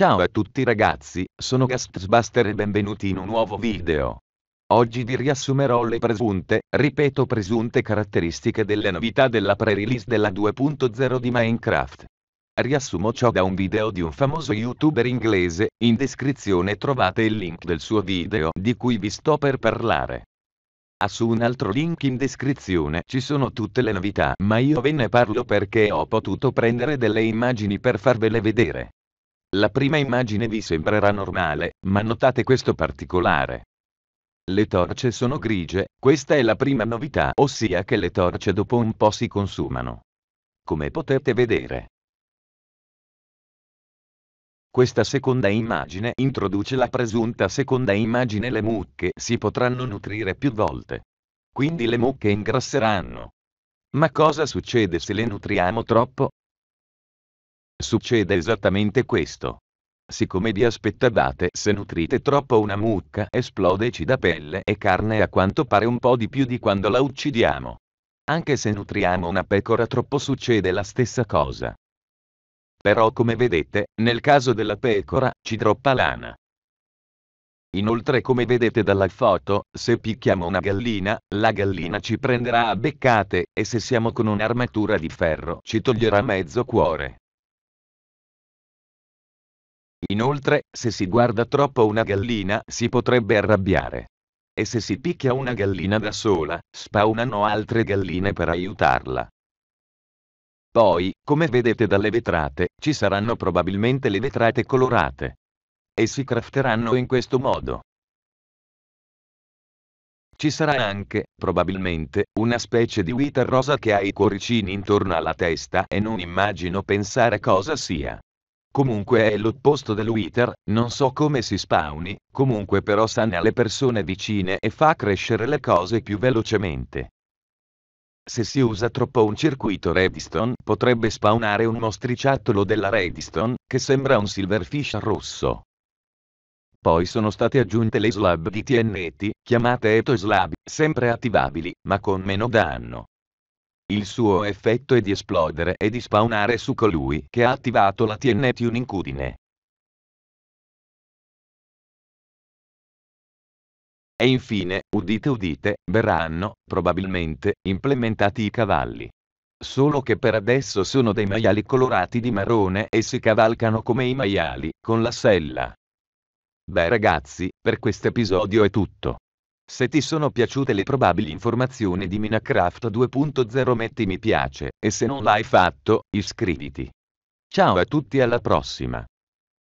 Ciao a tutti ragazzi, sono Gastbuster e benvenuti in un nuovo video. Oggi vi riassumerò le presunte, ripeto presunte caratteristiche delle novità della pre-release della 2.0 di Minecraft. Riassumo ciò da un video di un famoso youtuber inglese, in descrizione trovate il link del suo video di cui vi sto per parlare. Ah, su un altro link in descrizione ci sono tutte le novità, ma io ve ne parlo perché ho potuto prendere delle immagini per farvele vedere. La prima immagine vi sembrerà normale, ma notate questo particolare. Le torce sono grigie, questa è la prima novità, ossia che le torce dopo un po' si consumano. Come potete vedere. Questa seconda immagine introduce la presunta seconda immagine le mucche si potranno nutrire più volte. Quindi le mucche ingrasseranno. Ma cosa succede se le nutriamo troppo? Succede esattamente questo. Siccome vi aspettavate se nutrite troppo una mucca esplodeci da pelle e carne a quanto pare un po' di più di quando la uccidiamo. Anche se nutriamo una pecora troppo succede la stessa cosa. Però come vedete, nel caso della pecora, ci troppa lana. Inoltre come vedete dalla foto, se picchiamo una gallina, la gallina ci prenderà a beccate, e se siamo con un'armatura di ferro ci toglierà mezzo cuore. Inoltre, se si guarda troppo una gallina si potrebbe arrabbiare. E se si picchia una gallina da sola, spawnano altre galline per aiutarla. Poi, come vedete dalle vetrate, ci saranno probabilmente le vetrate colorate. E si crafteranno in questo modo. Ci sarà anche, probabilmente, una specie di vita rosa che ha i cuoricini intorno alla testa e non immagino pensare cosa sia. Comunque è l'opposto dell'Wither, non so come si spawni, comunque però sana le persone vicine e fa crescere le cose più velocemente. Se si usa troppo un circuito redstone potrebbe spawnare un mostriciattolo della redstone, che sembra un silverfish rosso. Poi sono state aggiunte le slab di TNT, chiamate Eto Slab, sempre attivabili, ma con meno danno. Il suo effetto è di esplodere e di spawnare su colui che ha attivato la TNT un'incudine. E infine, udite udite, verranno, probabilmente, implementati i cavalli. Solo che per adesso sono dei maiali colorati di marrone e si cavalcano come i maiali, con la sella. Beh ragazzi, per questo episodio è tutto. Se ti sono piaciute le probabili informazioni di Minecraft 2.0 metti mi piace, e se non l'hai fatto, iscriviti. Ciao a tutti alla prossima.